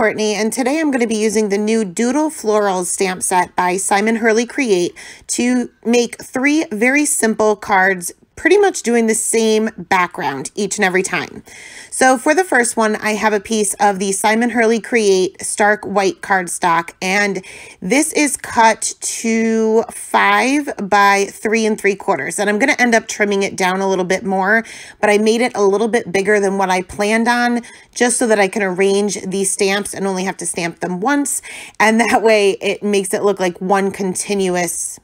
Courtney, and today I'm going to be using the new Doodle Florals stamp set by Simon Hurley Create to make three very simple cards pretty much doing the same background each and every time. So for the first one, I have a piece of the Simon Hurley Create Stark White cardstock, and this is cut to five by three and three quarters. And I'm gonna end up trimming it down a little bit more, but I made it a little bit bigger than what I planned on, just so that I can arrange these stamps and only have to stamp them once. And that way it makes it look like one continuous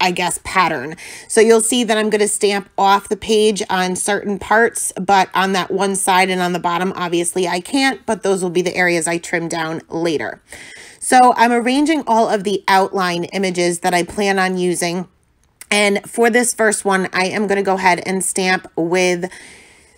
I guess, pattern. So you'll see that I'm going to stamp off the page on certain parts, but on that one side and on the bottom, obviously I can't, but those will be the areas I trim down later. So I'm arranging all of the outline images that I plan on using. And for this first one, I am going to go ahead and stamp with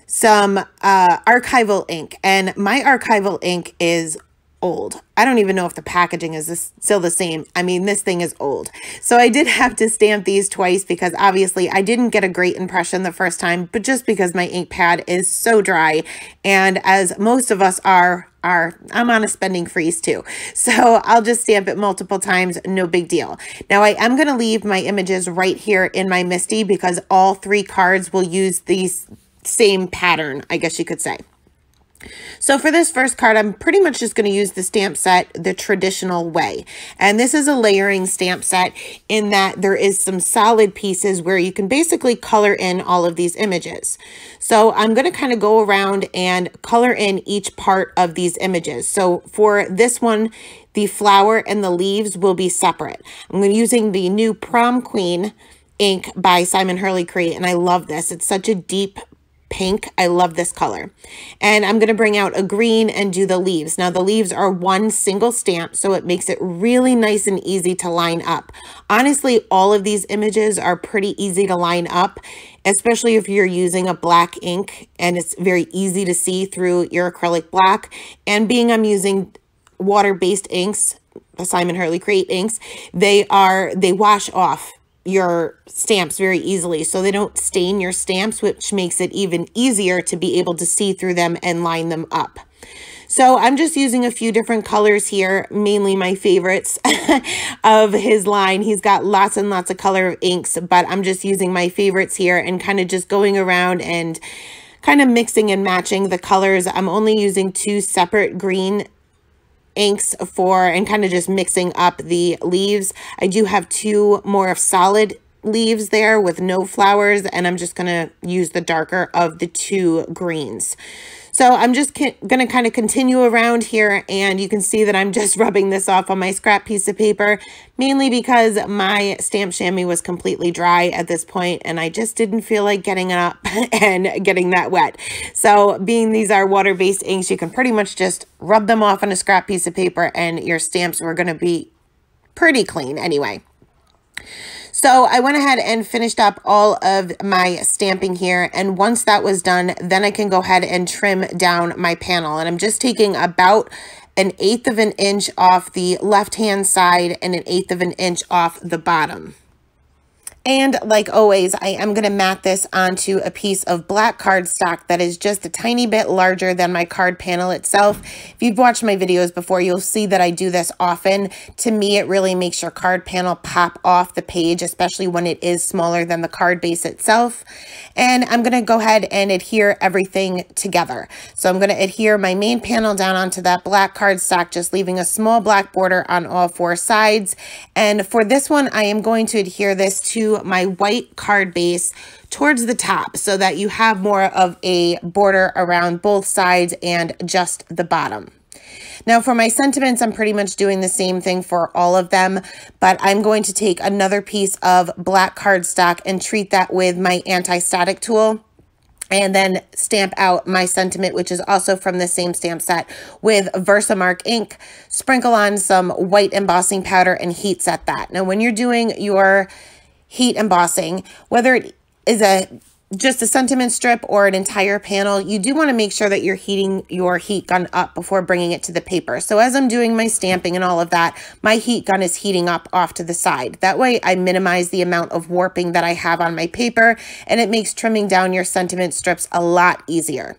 some uh, archival ink. And my archival ink is old. I don't even know if the packaging is this, still the same. I mean, this thing is old. So I did have to stamp these twice because obviously I didn't get a great impression the first time, but just because my ink pad is so dry and as most of us are, are I'm on a spending freeze too. So I'll just stamp it multiple times, no big deal. Now I am going to leave my images right here in my Misty because all three cards will use these same pattern, I guess you could say. So for this first card, I'm pretty much just going to use the stamp set the traditional way. And this is a layering stamp set in that there is some solid pieces where you can basically color in all of these images. So I'm going to kind of go around and color in each part of these images. So for this one, the flower and the leaves will be separate. I'm using the new Prom Queen ink by Simon Hurley Cree, and I love this. It's such a deep pink. I love this color. And I'm going to bring out a green and do the leaves. Now the leaves are one single stamp, so it makes it really nice and easy to line up. Honestly, all of these images are pretty easy to line up, especially if you're using a black ink and it's very easy to see through your acrylic black. And being I'm using water-based inks, Simon Hurley Create inks, they are, they wash off your stamps very easily so they don't stain your stamps which makes it even easier to be able to see through them and line them up. So I'm just using a few different colors here, mainly my favorites of his line. He's got lots and lots of color of inks, but I'm just using my favorites here and kind of just going around and kind of mixing and matching the colors. I'm only using two separate green inks for and kind of just mixing up the leaves. I do have two more of solid leaves there with no flowers and I'm just going to use the darker of the two greens. So I'm just going to kind of continue around here and you can see that I'm just rubbing this off on my scrap piece of paper, mainly because my stamp chamois was completely dry at this point and I just didn't feel like getting up and getting that wet. So being these are water-based inks, you can pretty much just rub them off on a scrap piece of paper and your stamps were going to be pretty clean anyway. So I went ahead and finished up all of my stamping here. And once that was done, then I can go ahead and trim down my panel. And I'm just taking about an eighth of an inch off the left-hand side and an eighth of an inch off the bottom. And like always, I am going to mat this onto a piece of black cardstock that is just a tiny bit larger than my card panel itself. If you've watched my videos before, you'll see that I do this often. To me, it really makes your card panel pop off the page, especially when it is smaller than the card base itself. And I'm going to go ahead and adhere everything together. So I'm going to adhere my main panel down onto that black cardstock, just leaving a small black border on all four sides. And for this one, I am going to adhere this to my white card base towards the top so that you have more of a border around both sides and just the bottom. Now for my sentiments, I'm pretty much doing the same thing for all of them, but I'm going to take another piece of black cardstock and treat that with my anti-static tool and then stamp out my sentiment, which is also from the same stamp set with Versamark ink. Sprinkle on some white embossing powder and heat set that. Now, when you're doing your heat embossing, whether it is a just a sentiment strip or an entire panel, you do want to make sure that you're heating your heat gun up before bringing it to the paper. So as I'm doing my stamping and all of that, my heat gun is heating up off to the side. That way I minimize the amount of warping that I have on my paper and it makes trimming down your sentiment strips a lot easier.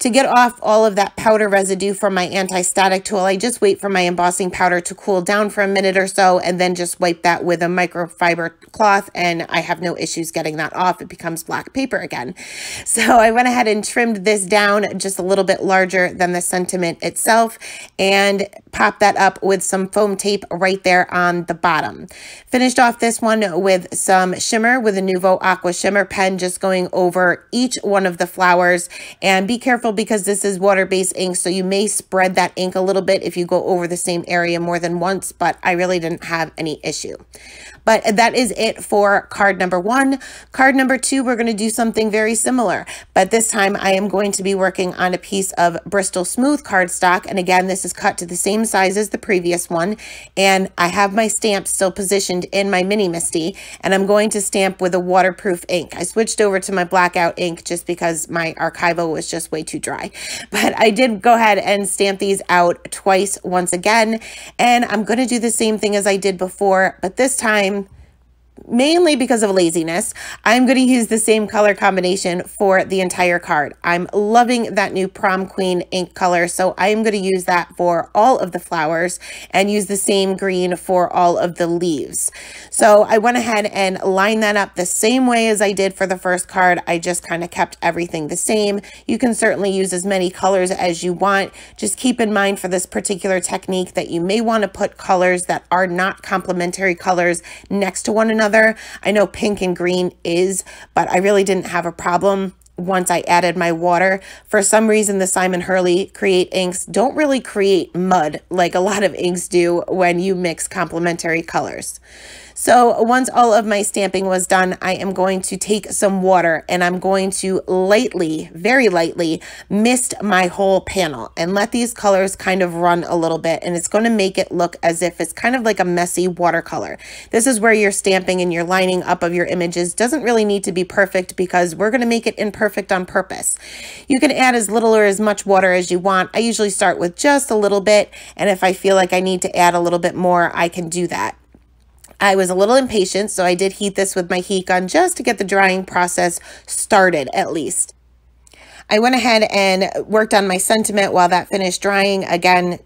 To get off all of that powder residue from my anti-static tool, I just wait for my embossing powder to cool down for a minute or so and then just wipe that with a microfiber cloth and I have no issues getting that off. It becomes black paper again. So I went ahead and trimmed this down just a little bit larger than the sentiment itself and pop that up with some foam tape right there on the bottom. Finished off this one with some shimmer with a Nouveau Aqua Shimmer pen just going over each one of the flowers and be careful because this is water-based ink, so you may spread that ink a little bit if you go over the same area more than once, but I really didn't have any issue. But that is it for card number one. Card number two, we're going to do something very similar, but this time I am going to be working on a piece of Bristol Smooth cardstock. And again, this is cut to the same size as the previous one. And I have my stamp still positioned in my Mini Misty, and I'm going to stamp with a waterproof ink. I switched over to my blackout ink just because my archival was just way too dry. But I did go ahead and stamp these out twice once again. And I'm going to do the same thing as I did before, but this time mainly because of laziness, I'm going to use the same color combination for the entire card. I'm loving that new prom queen ink color, so I'm going to use that for all of the flowers and use the same green for all of the leaves. So I went ahead and lined that up the same way as I did for the first card. I just kind of kept everything the same. You can certainly use as many colors as you want. Just keep in mind for this particular technique that you may want to put colors that are not complementary colors next to one another another. I know pink and green is, but I really didn't have a problem once I added my water. For some reason, the Simon Hurley Create inks don't really create mud like a lot of inks do when you mix complementary colors. So once all of my stamping was done, I am going to take some water and I'm going to lightly, very lightly, mist my whole panel and let these colors kind of run a little bit. And it's going to make it look as if it's kind of like a messy watercolor. This is where your stamping and your lining up of your images doesn't really need to be perfect because we're going to make it imperfect perfect on purpose. You can add as little or as much water as you want. I usually start with just a little bit, and if I feel like I need to add a little bit more, I can do that. I was a little impatient, so I did heat this with my heat gun just to get the drying process started at least. I went ahead and worked on my sentiment while that finished drying. Again,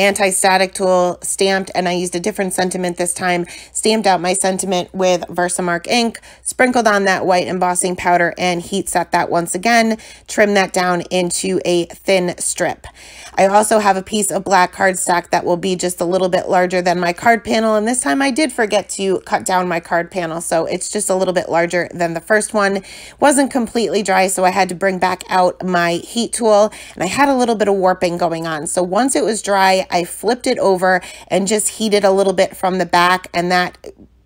anti-static tool stamped and I used a different sentiment this time, stamped out my sentiment with Versamark ink, sprinkled on that white embossing powder and heat set that once again, trim that down into a thin strip. I also have a piece of black cardstock that will be just a little bit larger than my card panel and this time I did forget to cut down my card panel so it's just a little bit larger than the first one. Wasn't completely dry so I had to bring back out my heat tool and I had a little bit of warping going on. So once it was dry, I flipped it over and just heated a little bit from the back and that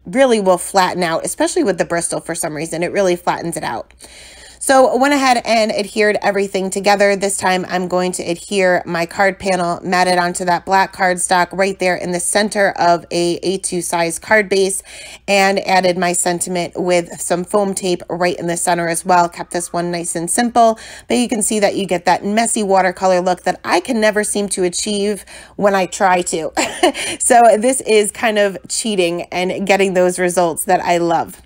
really will flatten out, especially with the Bristol for some reason. It really flattens it out. So I went ahead and adhered everything together. This time I'm going to adhere my card panel matted onto that black cardstock right there in the center of a A2 size card base and added my sentiment with some foam tape right in the center as well. Kept this one nice and simple, but you can see that you get that messy watercolor look that I can never seem to achieve when I try to. so this is kind of cheating and getting those results that I love.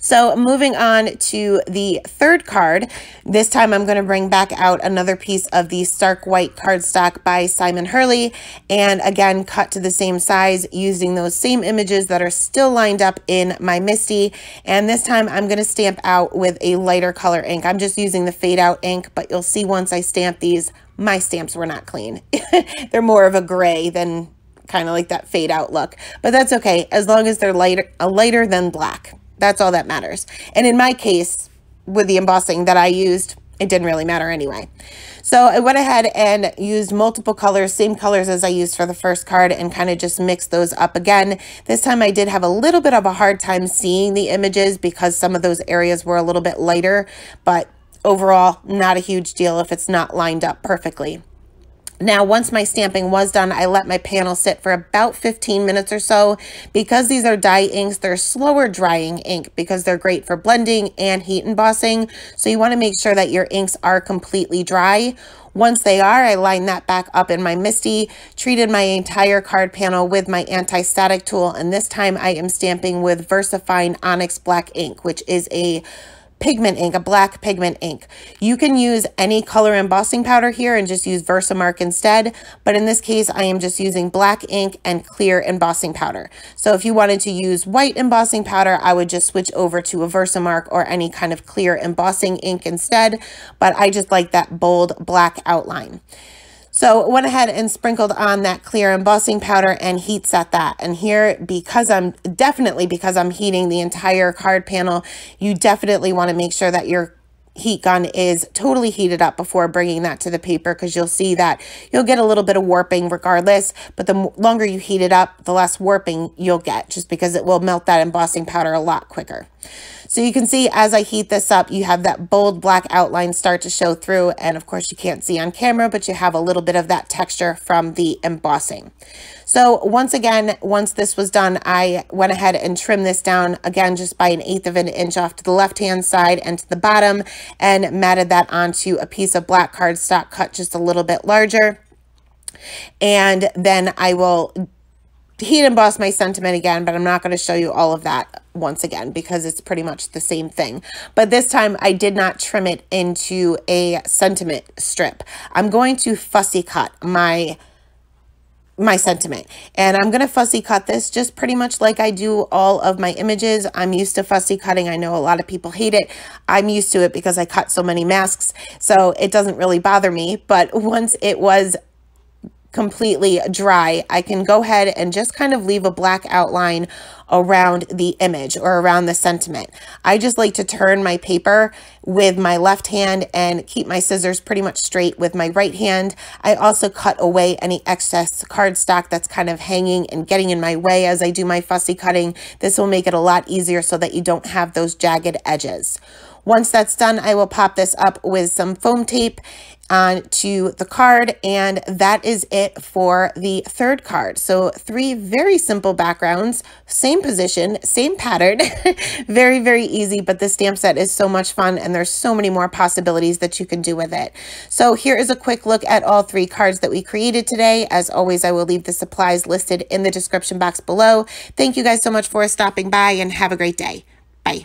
So moving on to the third card, this time I'm going to bring back out another piece of the Stark White cardstock by Simon Hurley. And again, cut to the same size using those same images that are still lined up in my Misty. And this time I'm going to stamp out with a lighter color ink. I'm just using the fade out ink, but you'll see once I stamp these, my stamps were not clean. They're more of a gray than kind of like that fade out look, but that's okay as long as they're lighter, a uh, lighter than black. That's all that matters. And in my case, with the embossing that I used, it didn't really matter anyway. So I went ahead and used multiple colors, same colors as I used for the first card and kind of just mixed those up again. This time I did have a little bit of a hard time seeing the images because some of those areas were a little bit lighter, but overall, not a huge deal if it's not lined up perfectly. Now, once my stamping was done, I let my panel sit for about 15 minutes or so. Because these are dye inks, they're slower drying ink because they're great for blending and heat embossing. So you wanna make sure that your inks are completely dry. Once they are, I lined that back up in my Misty, treated my entire card panel with my anti-static tool, and this time I am stamping with VersaFine Onyx Black ink, which is a pigment ink, a black pigment ink. You can use any color embossing powder here and just use Versamark instead. But in this case, I am just using black ink and clear embossing powder. So if you wanted to use white embossing powder, I would just switch over to a Versamark or any kind of clear embossing ink instead. But I just like that bold black outline. So went ahead and sprinkled on that clear embossing powder and heat set that. And here, because I'm definitely because I'm heating the entire card panel, you definitely want to make sure that your heat gun is totally heated up before bringing that to the paper because you'll see that you'll get a little bit of warping regardless but the longer you heat it up the less warping you'll get just because it will melt that embossing powder a lot quicker so you can see as I heat this up, you have that bold black outline start to show through. And of course you can't see on camera, but you have a little bit of that texture from the embossing. So once again, once this was done, I went ahead and trimmed this down again, just by an eighth of an inch off to the left-hand side and to the bottom and matted that onto a piece of black cardstock cut just a little bit larger. And then I will he did boss my sentiment again, but I'm not going to show you all of that once again because it's pretty much the same thing. But this time I did not trim it into a sentiment strip. I'm going to fussy cut my my sentiment. And I'm going to fussy cut this just pretty much like I do all of my images. I'm used to fussy cutting. I know a lot of people hate it. I'm used to it because I cut so many masks. So it doesn't really bother me. But once it was completely dry, I can go ahead and just kind of leave a black outline around the image or around the sentiment. I just like to turn my paper with my left hand and keep my scissors pretty much straight with my right hand. I also cut away any excess cardstock that's kind of hanging and getting in my way as I do my fussy cutting. This will make it a lot easier so that you don't have those jagged edges. Once that's done, I will pop this up with some foam tape uh, to the card and that is it for the third card so three very simple backgrounds same position same pattern very very easy but this stamp set is so much fun and there's so many more possibilities that you can do with it so here is a quick look at all three cards that we created today as always i will leave the supplies listed in the description box below thank you guys so much for stopping by and have a great day bye